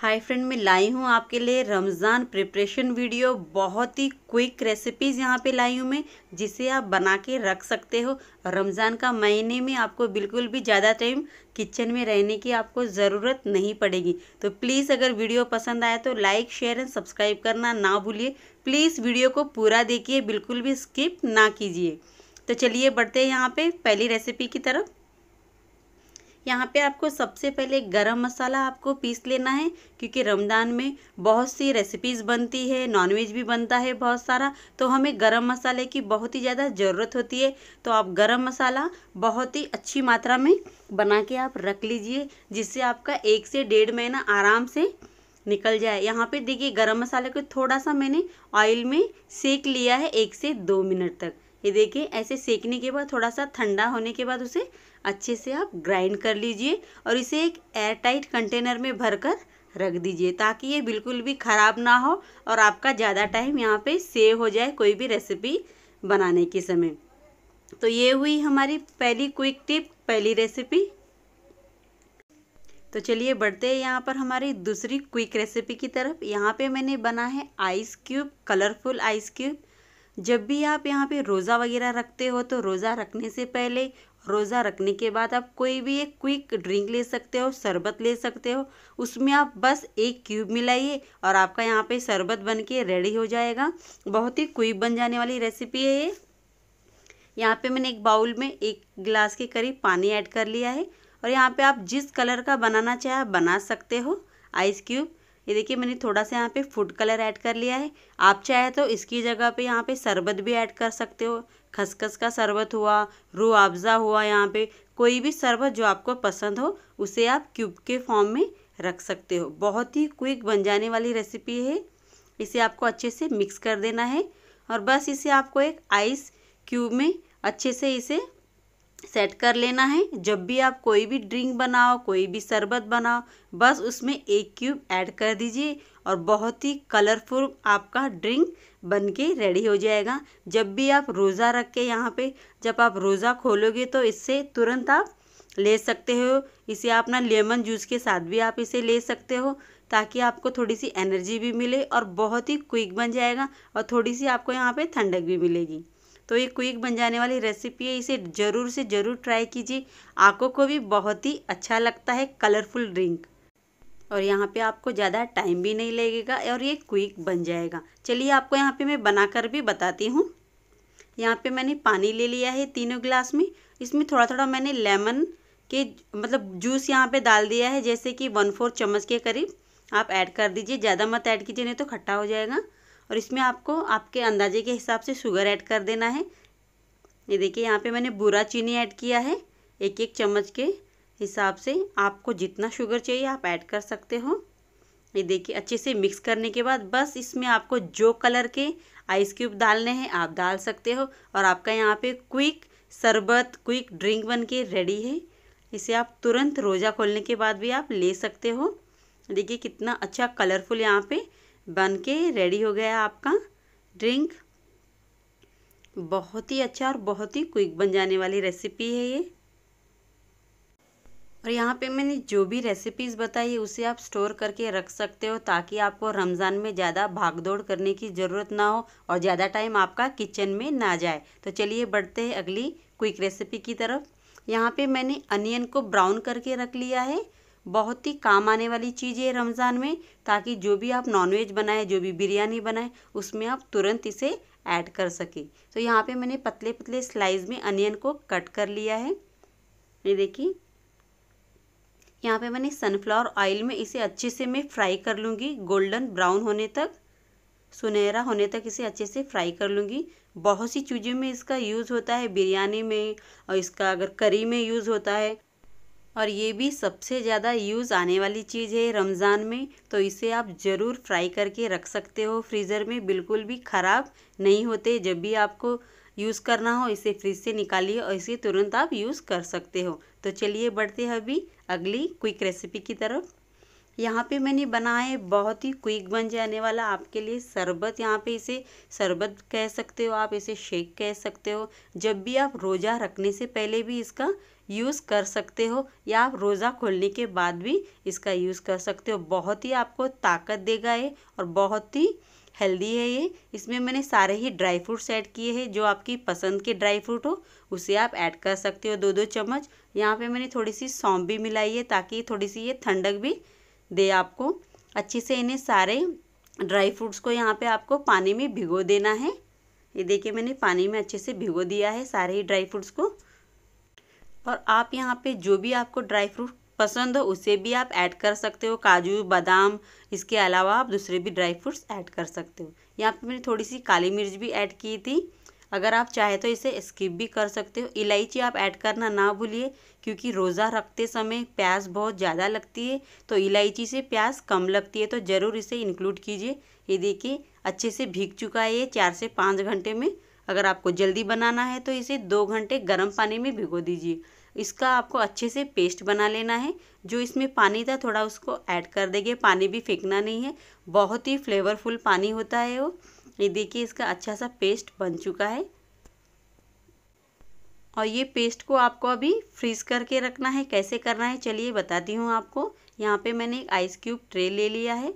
hi friend मैं लाई हूँ आपके लिए रमज़ान प्रिपरेशन वीडियो बहुत ही क्विक रेसिपीज़ यहाँ पे लाई हूँ मैं जिसे आप बना के रख सकते हो रमज़ान का महीने में आपको बिल्कुल भी ज़्यादा टाइम किचन में रहने की आपको ज़रूरत नहीं पड़ेगी तो प्लीज़ अगर वीडियो पसंद आया तो लाइक शेयर एंड सब्सक्राइब करना ना भूलिए प्लीज़ वीडियो को पूरा देखिए बिल्कुल भी स्किप ना कीजिए तो चलिए बढ़ते हैं यहाँ पर पहली रेसिपी की तरफ यहाँ पे आपको सबसे पहले गरम मसाला आपको पीस लेना है क्योंकि रमज़ान में बहुत सी रेसिपीज़ बनती है नॉनवेज भी बनता है बहुत सारा तो हमें गरम मसाले की बहुत ही ज़्यादा ज़रूरत होती है तो आप गरम मसाला बहुत ही अच्छी मात्रा में बना के आप रख लीजिए जिससे आपका एक से डेढ़ महीना आराम से निकल जाए यहाँ पर देखिए गर्म मसाले को थोड़ा सा मैंने ऑयल में सेक लिया है एक से दो मिनट तक ये देखिए ऐसे सेकने के बाद थोड़ा सा ठंडा होने के बाद उसे अच्छे से आप ग्राइंड कर लीजिए और इसे एक एयर टाइट कंटेनर में भरकर रख दीजिए ताकि ये बिल्कुल भी ख़राब ना हो और आपका ज़्यादा टाइम यहाँ पे सेव हो जाए कोई भी रेसिपी बनाने के समय तो ये हुई हमारी पहली क्विक टिप पहली रेसिपी तो चलिए बढ़ते हैं यहाँ पर हमारी दूसरी क्विक रेसिपी की तरफ यहाँ पे मैंने बना है ice cube colourful ice cube जब भी आप यहाँ पे रोज़ा वगैरह रखते हो तो रोज़ा रखने से पहले रोज़ा रखने के बाद आप कोई भी एक क्विक ड्रिंक ले सकते हो शरबत ले सकते हो उसमें आप बस एक क्यूब मिलाइए और आपका यहाँ पे शरबत बन के रेडी हो जाएगा बहुत ही क्विक बन जाने वाली रेसिपी है ये यहाँ पे मैंने एक बाउल में एक गिलास के करीब पानी ऐड कर लिया है और यहाँ पर आप जिस कलर का बनाना चाहे आप बना सकते हो आइस क्यूब ये देखिए मैंने थोड़ा सा यहाँ पे फूड कलर ऐड कर लिया है आप चाहे तो इसकी जगह पे यहाँ पे शरबत भी ऐड कर सकते हो खसखस का शरबत हुआ रू अफज़ा हुआ यहाँ पे कोई भी शरबत जो आपको पसंद हो उसे आप क्यूब के फॉर्म में रख सकते हो बहुत ही क्विक बन जाने वाली रेसिपी है इसे आपको अच्छे से मिक्स कर देना है और बस इसे आपको एक आइस क्यूब में अच्छे से इसे सेट कर लेना है जब भी आप कोई भी ड्रिंक बनाओ कोई भी शरबत बनाओ बस उसमें एक क्यूब ऐड कर दीजिए और बहुत ही कलरफुल आपका ड्रिंक बन के रेडी हो जाएगा जब भी आप रोज़ा रख के यहाँ पे जब आप रोज़ा खोलोगे तो इससे तुरंत आप ले सकते हो इसे आप ना लेमन जूस के साथ भी आप इसे ले सकते हो ताकि आपको थोड़ी सी एनर्जी भी मिले और बहुत ही क्विक बन जाएगा और थोड़ी सी आपको यहाँ पर ठंडक भी मिलेगी तो ये क्विक बन जाने वाली रेसिपी है इसे ज़रूर से ज़रूर ट्राई कीजिए आँखों को भी बहुत ही अच्छा लगता है कलरफुल ड्रिंक और यहाँ पे आपको ज़्यादा टाइम भी नहीं लगेगा और ये क्विक बन जाएगा चलिए आपको यहाँ पे मैं बनाकर भी बताती हूँ यहाँ पे मैंने पानी ले लिया है तीनों गिलास में इसमें थोड़ा थोड़ा मैंने लेमन के मतलब जूस यहाँ पे डाल दिया है जैसे कि वन फोर चम्मच के करीब आप ऐड कर दीजिए ज़्यादा मत ऐड कीजिए नहीं तो खट्टा हो जाएगा और इसमें आपको आपके अंदाजे के हिसाब से शुगर ऐड कर देना है ये देखिए यहाँ पे मैंने बुरा चीनी ऐड किया है एक एक चम्मच के हिसाब से आपको जितना शुगर चाहिए आप ऐड कर सकते हो ये देखिए अच्छे से मिक्स करने के बाद बस इसमें आपको जो कलर के आइस क्यूब डालने हैं आप डाल सकते हो और आपका यहाँ पे क्विक शरबत क्विक ड्रिंक बन के रेडी है इसे आप तुरंत रोज़ा खोलने के बाद भी आप ले सकते हो देखिए कितना अच्छा कलरफुल यहाँ पे बन के रेडी हो गया आपका ड्रिंक बहुत ही अच्छा और बहुत ही क्विक बन जाने वाली रेसिपी है ये और यहाँ पे मैंने जो भी रेसिपीज़ बताई है उसे आप स्टोर करके रख सकते हो ताकि आपको रमज़ान में ज़्यादा भागदौड़ करने की ज़रूरत ना हो और ज़्यादा टाइम आपका किचन में ना जाए तो चलिए बढ़ते हैं अगली क्विक रेसिपी की तरफ यहाँ पे मैंने अनियन को ब्राउन करके रख लिया है बहुत ही काम आने वाली चीज़ है रमज़ान में ताकि जो भी आप नॉनवेज बनाएं जो भी बिरयानी बनाएं उसमें आप तुरंत इसे ऐड कर सकें तो यहाँ पे मैंने पतले पतले स्लाइस में अनियन को कट कर लिया है ये देखिए यहाँ पे मैंने सनफ्लावर ऑयल में इसे अच्छे से मैं फ्राई कर लूँगी गोल्डन ब्राउन होने तक सुनहरा होने तक इसे अच्छे से फ्राई कर लूँगी बहुत सी चीज़ों में इसका यूज़ होता है बिरयानी में और इसका अगर करी में यूज़ होता है और ये भी सबसे ज़्यादा यूज़ आने वाली चीज़ है रमज़ान में तो इसे आप ज़रूर फ्राई करके रख सकते हो फ्रीज़र में बिल्कुल भी ख़राब नहीं होते जब भी आपको यूज़ करना हो इसे फ्रिज से निकालिए और इसे तुरंत आप यूज़ कर सकते हो तो चलिए बढ़ते हैं अभी अगली क्विक रेसिपी की तरफ यहाँ पे मैंने बनाए बहुत ही क्विक बन जाने वाला आपके लिए शरबत यहाँ पे इसे शरबत कह सकते हो आप इसे शेक कह सकते हो जब भी आप रोज़ा रखने से पहले भी इसका यूज़ कर सकते हो या आप रोज़ा खोलने के बाद भी इसका यूज़ कर सकते हो बहुत ही आपको ताकत देगा ये और बहुत ही हेल्दी है ये इसमें मैंने सारे ही ड्राई फ्रूट्स ऐड किए हैं जो आपकी पसंद के ड्राई फ्रूट हो उसे आप ऐड कर सकते हो दो दो चम्मच यहाँ पे मैंने थोड़ी सी सौंप भी मिलाई है ताकि थोड़ी सी ये ठंडक भी दे आपको अच्छे से इन्हें सारे ड्राई फ्रूट्स को यहाँ पे आपको पानी में भिगो देना है ये देखिए मैंने पानी में अच्छे से भिगो दिया है सारे ही ड्राई फ्रूट्स को और आप यहाँ पे जो भी आपको ड्राई फ्रूट पसंद हो उसे भी आप ऐड कर सकते हो काजू बादाम इसके अलावा आप दूसरे भी ड्राई फ्रूट्स ऐड कर सकते हो यहाँ पे मैंने थोड़ी सी काली मिर्च भी ऐड की थी अगर आप चाहे तो इसे स्किप भी कर सकते हो इलायची आप ऐड करना ना भूलिए क्योंकि रोज़ा रखते समय प्याज बहुत ज़्यादा लगती है तो इलायची से प्याज कम लगती है तो ज़रूर इसे इंक्लूड कीजिए ये देखिए अच्छे से भीग चुका है ये चार से पाँच घंटे में अगर आपको जल्दी बनाना है तो इसे दो घंटे गर्म पानी में भिगो दीजिए इसका आपको अच्छे से पेस्ट बना लेना है जो इसमें पानी था थोड़ा उसको ऐड कर देंगे पानी भी फेंकना नहीं है बहुत ही फ्लेवरफुल पानी होता है वो ये देखिए इसका अच्छा सा पेस्ट बन चुका है और ये पेस्ट को आपको अभी फ्रीज़ करके रखना है कैसे करना है चलिए बताती हूँ आपको यहाँ पे मैंने एक आइस क्यूब ट्रे ले लिया है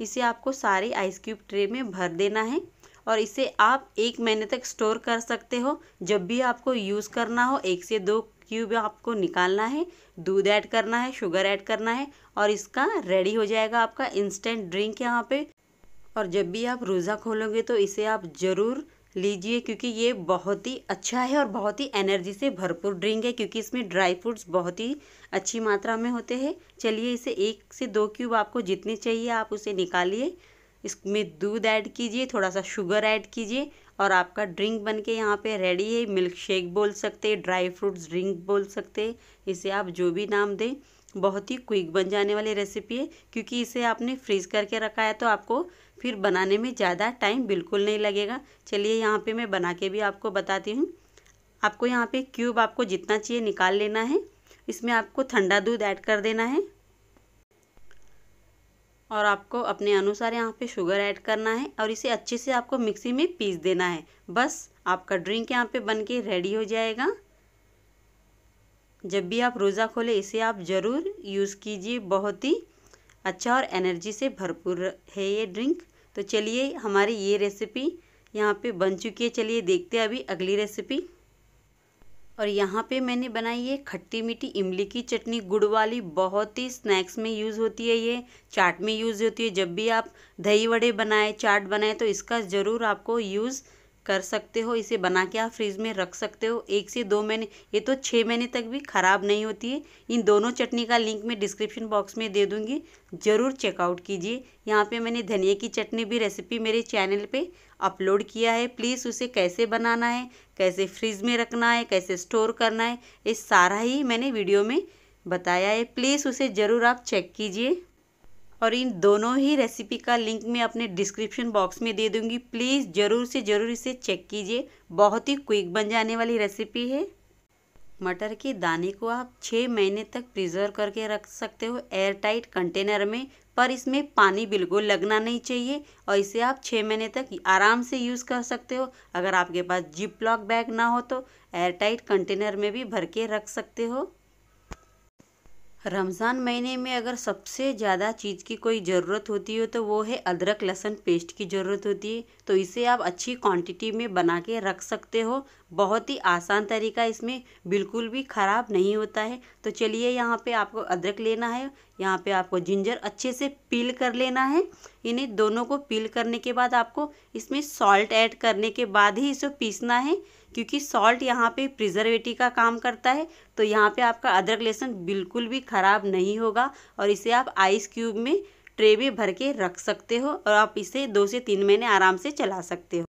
इसे आपको सारे आइस क्यूब ट्रे में भर देना है और इसे आप एक महीने तक स्टोर कर सकते हो जब भी आपको यूज़ करना हो एक से दो क्यूब आपको निकालना है दूध ऐड करना है शुगर ऐड करना है और इसका रेडी हो जाएगा आपका इंस्टेंट ड्रिंक यहाँ पे और जब भी आप रोज़ा खोलोगे तो इसे आप ज़रूर लीजिए क्योंकि ये बहुत ही अच्छा है और बहुत ही एनर्जी से भरपूर ड्रिंक है क्योंकि इसमें ड्राई फ्रूट्स बहुत ही अच्छी मात्रा में होते हैं चलिए इसे एक से दो क्यूब आपको जितने चाहिए आप उसे निकालिए इसमें दूध ऐड कीजिए थोड़ा सा शुगर ऐड कीजिए और आपका ड्रिंक बन के यहाँ पर रेडी है मिल्क शेक बोल सकते ड्राई फ्रूट्स ड्रिंक बोल सकते इसे आप जो भी नाम दें बहुत ही क्विक बन जाने वाली रेसिपी है क्योंकि इसे आपने फ्रीज़ करके रखा है तो आपको फिर बनाने में ज़्यादा टाइम बिल्कुल नहीं लगेगा चलिए यहाँ पे मैं बना के भी आपको बताती हूँ आपको यहाँ पे क्यूब आपको जितना चाहिए निकाल लेना है इसमें आपको ठंडा दूध ऐड कर देना है और आपको अपने अनुसार यहाँ पे शुगर ऐड करना है और इसे अच्छे से आपको मिक्सी में पीस देना है बस आपका ड्रिंक यहाँ पे बन के रेडी हो जाएगा जब भी आप रोज़ा खोलें इसे आप ज़रूर यूज़ कीजिए बहुत ही अच्छा और एनर्जी से भरपूर है ये ड्रिंक तो चलिए हमारी ये रेसिपी यहाँ पे बन चुकी है चलिए देखते हैं अभी अगली रेसिपी और यहाँ पे मैंने बनाई है खट्टी मीठी इमली की चटनी गुड़ वाली बहुत ही स्नैक्स में यूज़ होती है ये चाट में यूज़ होती है जब भी आप दही वड़े बनाए चाट बनाए तो इसका ज़रूर आपको यूज़ कर सकते हो इसे बना के आप फ्रिज में रख सकते हो एक से दो महीने ये तो छः महीने तक भी ख़राब नहीं होती है इन दोनों चटनी का लिंक मैं डिस्क्रिप्शन बॉक्स में दे दूँगी ज़रूर चेकआउट कीजिए यहाँ पे मैंने धनिया की चटनी भी रेसिपी मेरे चैनल पे अपलोड किया है प्लीज़ उसे कैसे बनाना है कैसे फ्रिज में रखना है कैसे स्टोर करना है ये सारा ही मैंने वीडियो में बताया है प्लीज़ उसे ज़रूर आप चेक कीजिए और इन दोनों ही रेसिपी का लिंक मैं अपने डिस्क्रिप्शन बॉक्स में दे दूँगी प्लीज़ ज़रूर से ज़रूर इसे चेक कीजिए बहुत ही क्विक बन जाने वाली रेसिपी है मटर के दाने को आप छः महीने तक प्रिजर्व करके रख सकते हो एयर टाइट कंटेनर में पर इसमें पानी बिल्कुल लगना नहीं चाहिए और इसे आप छः महीने तक आराम से यूज़ कर सकते हो अगर आपके पास जिप लॉक बैग ना हो तो एयर टाइट कंटेनर में भी भर के रख सकते हो रमज़ान महीने में अगर सबसे ज़्यादा चीज़ की कोई ज़रूरत होती हो तो वो है अदरक लहसुन पेस्ट की ज़रूरत होती है तो इसे आप अच्छी क्वांटिटी में बना के रख सकते हो बहुत ही आसान तरीका इसमें बिल्कुल भी ख़राब नहीं होता है तो चलिए यहाँ पे आपको अदरक लेना है यहाँ पे आपको जिंजर अच्छे से पील कर लेना है इन्हें दोनों को पील करने के बाद आपको इसमें सॉल्ट ऐड करने के बाद ही इसे पीसना है क्योंकि सॉल्ट यहाँ पे प्रिजर्वेटिव का काम करता है तो यहाँ पे आपका अदरक लहसुन बिल्कुल भी ख़राब नहीं होगा और इसे आप आइस क्यूब में ट्रे में भर के रख सकते हो और आप इसे दो से तीन महीने आराम से चला सकते हो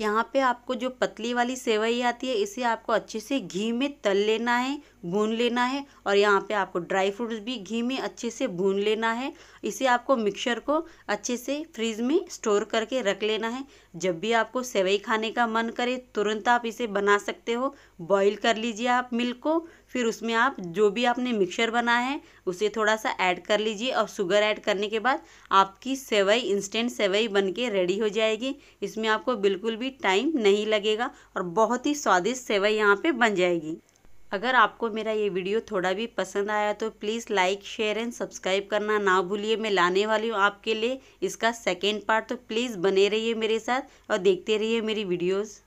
यहाँ पे आपको जो पतली वाली सेवई आती है इसे आपको अच्छे से घी में तल लेना है भून लेना है और यहाँ पे आपको ड्राई फ्रूट्स भी घी में अच्छे से भून लेना है इसे आपको मिक्सर को अच्छे से फ्रीज में स्टोर करके रख लेना है जब भी आपको सेवई खाने का मन करे तुरंत आप इसे बना सकते हो बॉईल कर लीजिए आप मिल्क को फिर उसमें आप जो भी आपने मिक्सर बना है उसे थोड़ा सा ऐड कर लीजिए और शुगर ऐड करने के बाद आपकी सेवई इंस्टेंट सेवई बन के रेडी हो जाएगी इसमें आपको बिल्कुल भी टाइम नहीं लगेगा और बहुत ही स्वादिष्ट सेवई यहाँ पर बन जाएगी अगर आपको मेरा ये वीडियो थोड़ा भी पसंद आया तो please like share and subscribe करना ना भूलिए मैं लाने वाली हूँ आपके लिए इसका सेकेंड पार्ट तो प्लीज़ बने रहिए मेरे साथ और देखते रहिए मेरी वीडियोज़